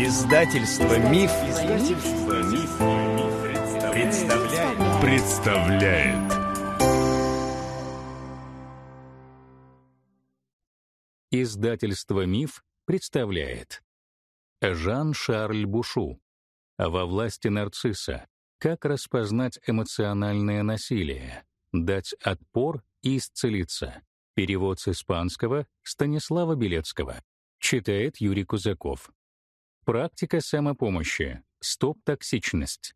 Издательство Миф, Издательство Миф представляет. представляет. Издательство Миф представляет. Жан-Шарль Бушу. Во власти нарцисса. Как распознать эмоциональное насилие, дать отпор и исцелиться. Перевод с испанского Станислава Белецкого. Читает Юрий Кузаков. Практика самопомощи. Стоп-токсичность.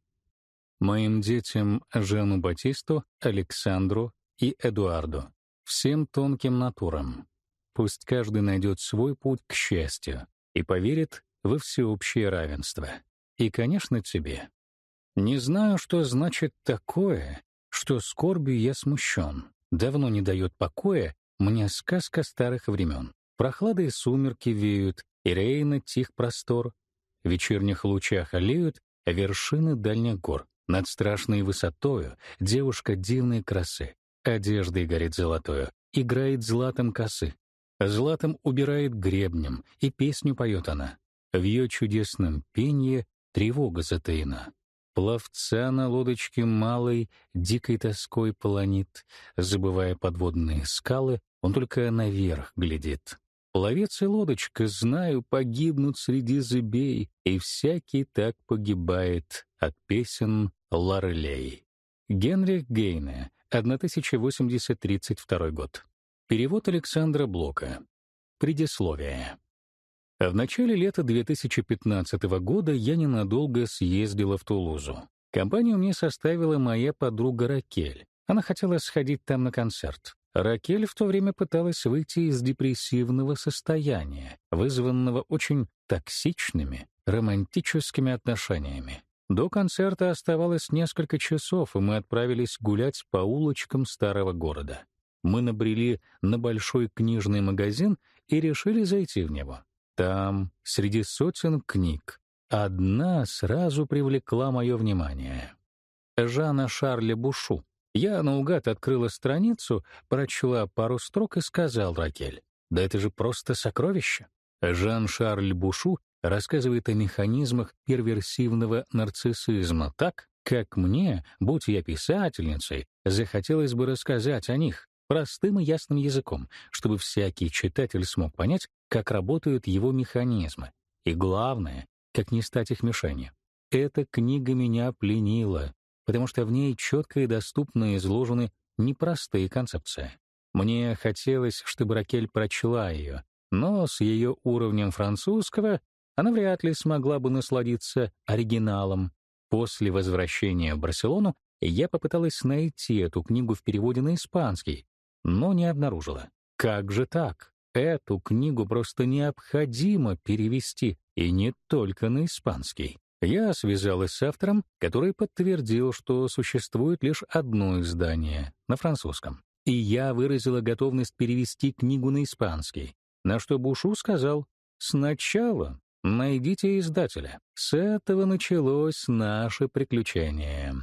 Моим детям Жану Батисту, Александру и Эдуарду. Всем тонким натурам. Пусть каждый найдет свой путь к счастью и поверит во всеобщее равенство. И, конечно, тебе. Не знаю, что значит такое, что скорбью я смущен. Давно не дает покоя мне сказка старых времен. Прохлады и сумерки веют, и рейна тих простор, вечерних лучах олеют вершины дальних гор. Над страшной высотою девушка дивной красы, одеждой горит золотою, играет златом косы. Златом убирает гребнем, и песню поет она. В ее чудесном пенье тревога затаена. Пловца на лодочке малой дикой тоской полонит, забывая подводные скалы, он только наверх глядит. Пловец и лодочка, знаю, погибнут среди зыбей, и всякий так погибает от песен ларлей. Генрих Гейне, 1832 год. Перевод Александра Блока. Предисловие. В начале лета 2015 года я ненадолго съездила в Тулузу. Компанию мне составила моя подруга Ракель. Она хотела сходить там на концерт. Ракель в то время пыталась выйти из депрессивного состояния, вызванного очень токсичными романтическими отношениями. До концерта оставалось несколько часов, и мы отправились гулять по улочкам старого города. Мы набрели на большой книжный магазин и решили зайти в него. Там, среди сотен книг, одна сразу привлекла мое внимание. Жанна Шарля Бушу я наугад открыла страницу, прочла пару строк и сказал Ракель, «Да это же просто сокровище!» Жан-Шарль Бушу рассказывает о механизмах перверсивного нарциссизма так, как мне, будь я писательницей, захотелось бы рассказать о них простым и ясным языком, чтобы всякий читатель смог понять, как работают его механизмы. И главное, как не стать их мишенью. Эта книга меня пленила потому что в ней четко и доступно изложены непростые концепции. Мне хотелось, чтобы Ракель прочла ее, но с ее уровнем французского она вряд ли смогла бы насладиться оригиналом. После возвращения в Барселону я попыталась найти эту книгу в переводе на испанский, но не обнаружила. Как же так? Эту книгу просто необходимо перевести, и не только на испанский. Я связалась с автором, который подтвердил, что существует лишь одно издание на французском. И я выразила готовность перевести книгу на испанский, на что Бушу сказал «Сначала найдите издателя». С этого началось наше приключение.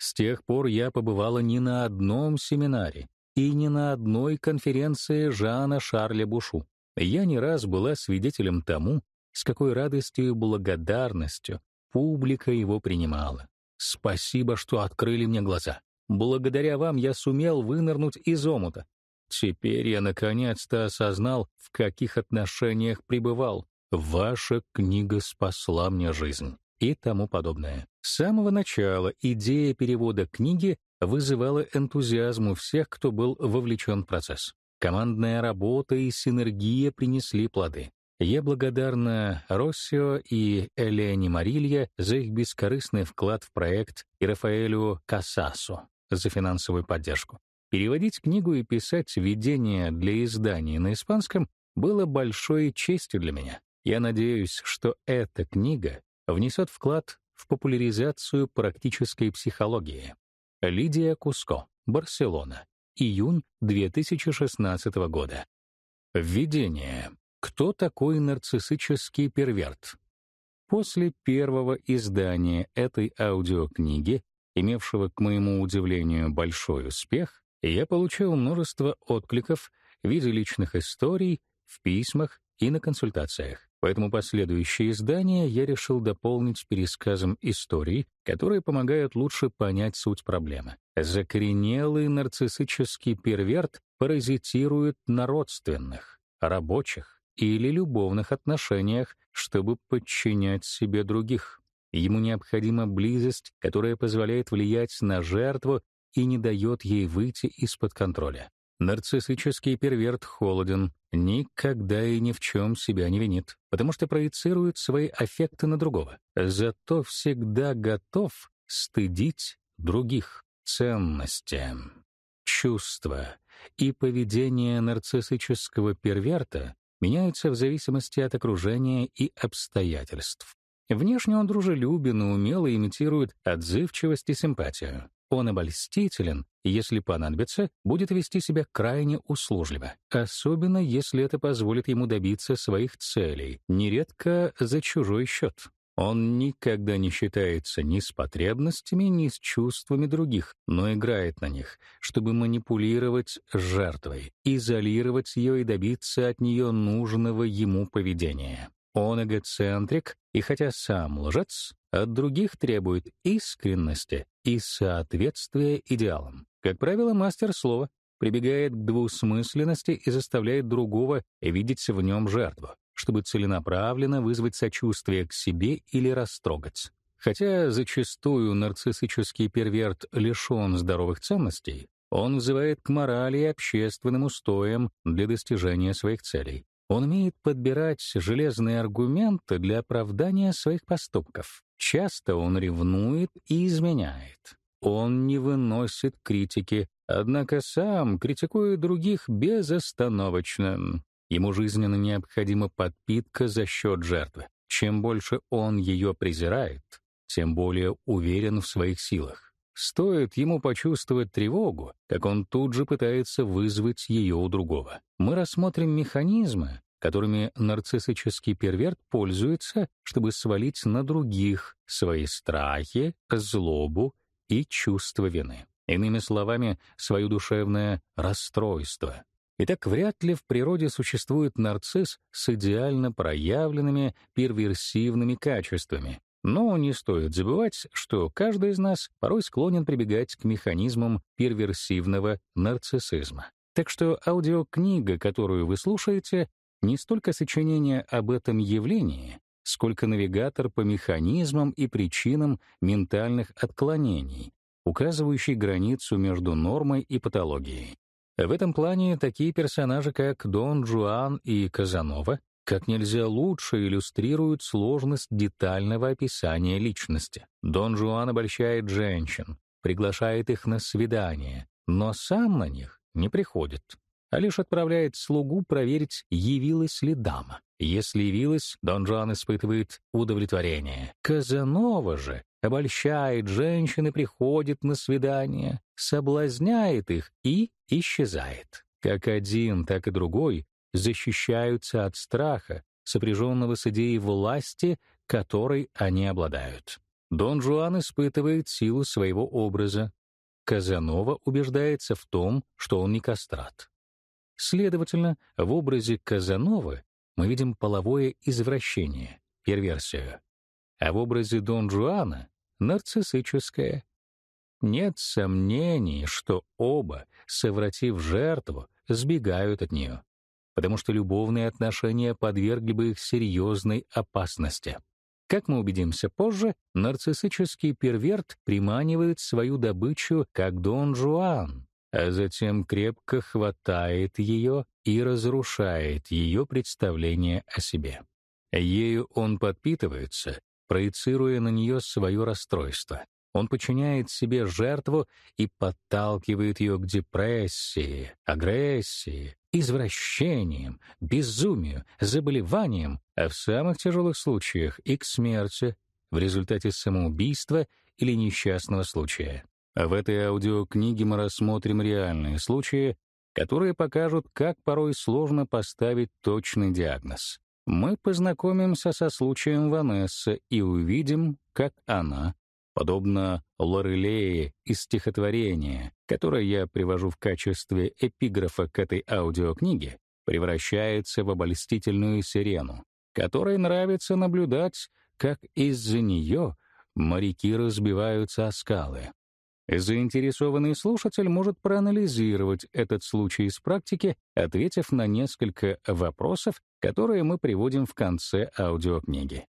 С тех пор я побывала не на одном семинаре и не на одной конференции Жана Шарля Бушу. Я не раз была свидетелем тому, с какой радостью и благодарностью Публика его принимала. Спасибо, что открыли мне глаза. Благодаря вам я сумел вынырнуть из омута. Теперь я наконец-то осознал, в каких отношениях пребывал. Ваша книга спасла мне жизнь и тому подобное. С самого начала идея перевода книги вызывала энтузиазм у всех, кто был вовлечен в процесс. Командная работа и синергия принесли плоды. Я благодарна Россио и Элене Марилья за их бескорыстный вклад в проект и Рафаэлю Касасу за финансовую поддержку. Переводить книгу и писать введение для издания на испанском было большой честью для меня. Я надеюсь, что эта книга внесет вклад в популяризацию практической психологии. Лидия Куско, Барселона, июнь 2016 года. Введение. Кто такой нарциссический перверт? После первого издания этой аудиокниги, имевшего, к моему удивлению, большой успех, я получил множество откликов в виде личных историй, в письмах и на консультациях. Поэтому последующие издания я решил дополнить пересказом историй, которые помогают лучше понять суть проблемы. Закоренелый нарциссический перверт паразитирует на родственных, рабочих, или любовных отношениях, чтобы подчинять себе других. Ему необходима близость, которая позволяет влиять на жертву и не дает ей выйти из-под контроля. Нарциссический перверт холоден, никогда и ни в чем себя не винит, потому что проецирует свои аффекты на другого, зато всегда готов стыдить других. Ценности, чувства и поведение нарциссического перверта меняются в зависимости от окружения и обстоятельств. Внешне он дружелюбен и умело имитирует отзывчивость и симпатию. Он обольстителен, и если понадобится, будет вести себя крайне услужливо, особенно если это позволит ему добиться своих целей, нередко за чужой счет. Он никогда не считается ни с потребностями, ни с чувствами других, но играет на них, чтобы манипулировать жертвой, изолировать ее и добиться от нее нужного ему поведения. Он эгоцентрик, и хотя сам лжец, от других требует искренности и соответствия идеалам. Как правило, мастер слова прибегает к двусмысленности и заставляет другого видеть в нем жертву чтобы целенаправленно вызвать сочувствие к себе или растрогать. Хотя зачастую нарциссический перверт лишен здоровых ценностей, он взывает к морали и общественным устоям для достижения своих целей. Он умеет подбирать железные аргументы для оправдания своих поступков. Часто он ревнует и изменяет. Он не выносит критики, однако сам критикует других безостановочно. Ему жизненно необходима подпитка за счет жертвы. Чем больше он ее презирает, тем более уверен в своих силах. Стоит ему почувствовать тревогу, как он тут же пытается вызвать ее у другого. Мы рассмотрим механизмы, которыми нарциссический перверт пользуется, чтобы свалить на других свои страхи, злобу и чувство вины. Иными словами, свое душевное расстройство. Итак, вряд ли в природе существует нарцисс с идеально проявленными перверсивными качествами. Но не стоит забывать, что каждый из нас порой склонен прибегать к механизмам перверсивного нарциссизма. Так что аудиокнига, которую вы слушаете, не столько сочинение об этом явлении, сколько навигатор по механизмам и причинам ментальных отклонений, указывающий границу между нормой и патологией, в этом плане такие персонажи, как Дон Жуан и Казанова, как нельзя лучше иллюстрируют сложность детального описания личности. Дон Жуан обольщает женщин, приглашает их на свидание, но сам на них не приходит а лишь отправляет слугу проверить, явилась ли дама. Если явилась, Дон Жуан испытывает удовлетворение. Казанова же обольщает женщин и приходит на свидание, соблазняет их и исчезает. Как один, так и другой защищаются от страха, сопряженного с идеей власти, которой они обладают. Дон Жуан испытывает силу своего образа. Казанова убеждается в том, что он не кастрат. Следовательно, в образе Казанова мы видим половое извращение, перверсию, а в образе Дон Жуана — нарциссическое. Нет сомнений, что оба, совратив жертву, сбегают от нее, потому что любовные отношения подвергли бы их серьезной опасности. Как мы убедимся позже, нарциссический перверт приманивает свою добычу как Дон Жуан, а затем крепко хватает ее и разрушает ее представление о себе. Ею он подпитывается, проецируя на нее свое расстройство. Он подчиняет себе жертву и подталкивает ее к депрессии, агрессии, извращениям, безумию, заболеваниям, а в самых тяжелых случаях и к смерти в результате самоубийства или несчастного случая. А в этой аудиокниге мы рассмотрим реальные случаи, которые покажут, как порой сложно поставить точный диагноз. Мы познакомимся со случаем Ванессы и увидим, как она, подобно Лорелее из стихотворения, которое я привожу в качестве эпиграфа к этой аудиокниге, превращается в обольстительную сирену, которой нравится наблюдать, как из-за нее моряки разбиваются о скалы. Заинтересованный слушатель может проанализировать этот случай из практики, ответив на несколько вопросов, которые мы приводим в конце аудиокниги.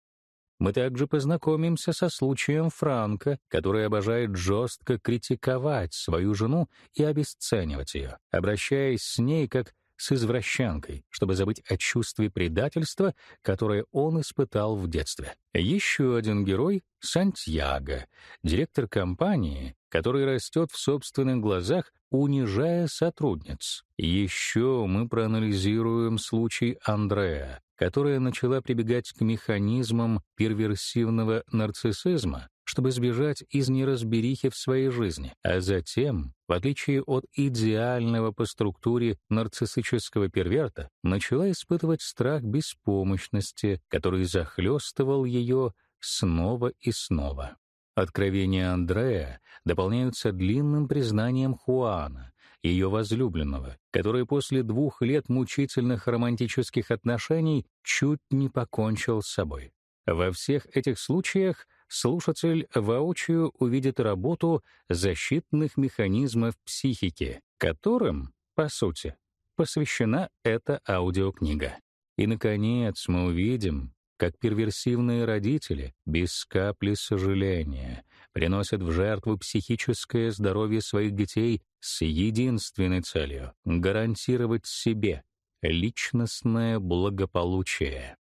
Мы также познакомимся со случаем Франка, который обожает жестко критиковать свою жену и обесценивать ее, обращаясь с ней как с извращенкой, чтобы забыть о чувстве предательства, которое он испытал в детстве. Еще один герой — Сантьяго, директор компании, который растет в собственных глазах, унижая сотрудниц. Еще мы проанализируем случай Андрея, которая начала прибегать к механизмам перверсивного нарциссизма, чтобы сбежать из неразберихи в своей жизни, а затем, в отличие от идеального по структуре нарциссического перверта, начала испытывать страх беспомощности, который захлестывал ее снова и снова. Откровения Андрея дополняются длинным признанием Хуана, ее возлюбленного, который после двух лет мучительных романтических отношений чуть не покончил с собой. Во всех этих случаях слушатель воочию увидит работу защитных механизмов психики, которым, по сути, посвящена эта аудиокнига. И, наконец, мы увидим, как перверсивные родители, без капли сожаления, приносят в жертву психическое здоровье своих детей с единственной целью — гарантировать себе личностное благополучие.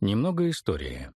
Немного истории.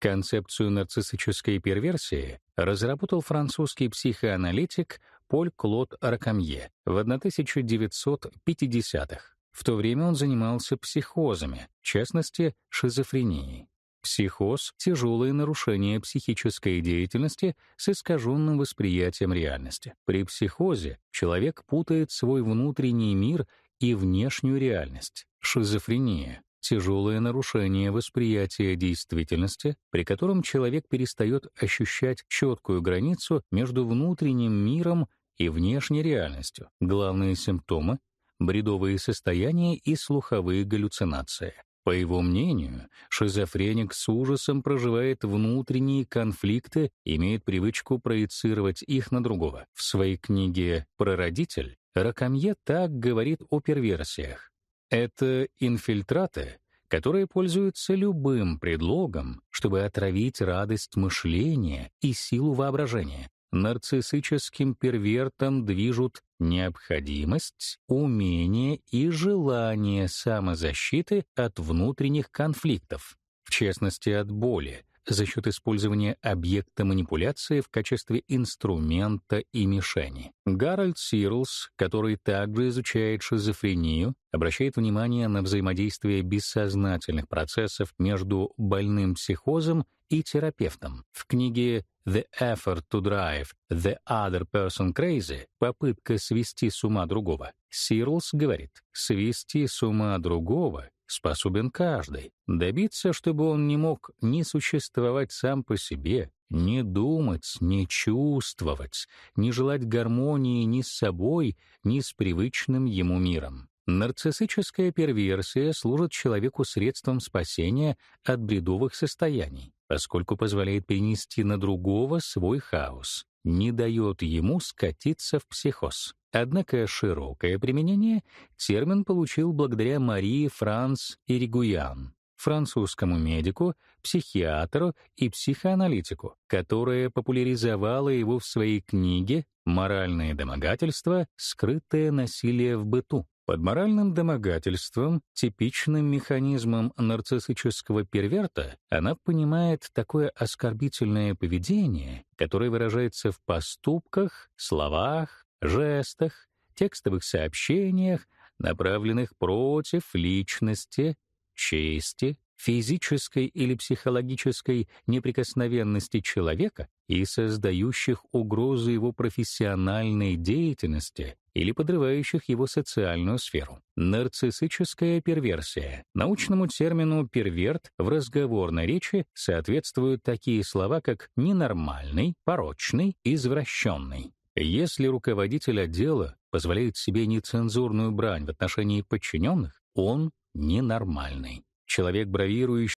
Концепцию нарциссической перверсии разработал французский психоаналитик Поль Клод Ракамье в 1950-х. В то время он занимался психозами, в частности, шизофренией. Психоз — тяжелое нарушение психической деятельности с искаженным восприятием реальности. При психозе человек путает свой внутренний мир и внешнюю реальность. Шизофрения — тяжелое нарушение восприятия действительности, при котором человек перестает ощущать четкую границу между внутренним миром и внешней реальностью. Главные симптомы бредовые состояния и слуховые галлюцинации. По его мнению, шизофреник с ужасом проживает внутренние конфликты, имеет привычку проецировать их на другого. В своей книге «Прародитель» Ракамье так говорит о перверсиях. Это инфильтраты, которые пользуются любым предлогом, чтобы отравить радость мышления и силу воображения. Нарциссическим первертом движут необходимость, умение и желание самозащиты от внутренних конфликтов, в частности от боли, за счет использования объекта манипуляции в качестве инструмента и мишени. Гарольд Сирлс, который также изучает шизофрению, обращает внимание на взаимодействие бессознательных процессов между больным психозом и терапевтом. В книге the effort to drive the other person crazy, попытка свести с ума другого, Сирлс говорит, свести с ума другого способен каждый. Добиться, чтобы он не мог ни существовать сам по себе, не думать, не чувствовать, не желать гармонии ни с собой, ни с привычным ему миром. Нарциссическая перверсия служит человеку средством спасения от бредовых состояний поскольку позволяет перенести на другого свой хаос, не дает ему скатиться в психоз. Однако широкое применение термин получил благодаря Марии Франц Иригуян, французскому медику, психиатру и психоаналитику, которая популяризовала его в своей книге «Моральные домогательства. Скрытое насилие в быту», под моральным домогательством, типичным механизмом нарциссического перверта, она понимает такое оскорбительное поведение, которое выражается в поступках, словах, жестах, текстовых сообщениях, направленных против личности, чести, физической или психологической неприкосновенности человека и создающих угрозу его профессиональной деятельности, или подрывающих его социальную сферу. Нарциссическая перверсия. Научному термину «перверт» в разговорной речи соответствуют такие слова, как «ненормальный», «порочный», «извращенный». Если руководитель отдела позволяет себе нецензурную брань в отношении подчиненных, он ненормальный. Человек, бравирующий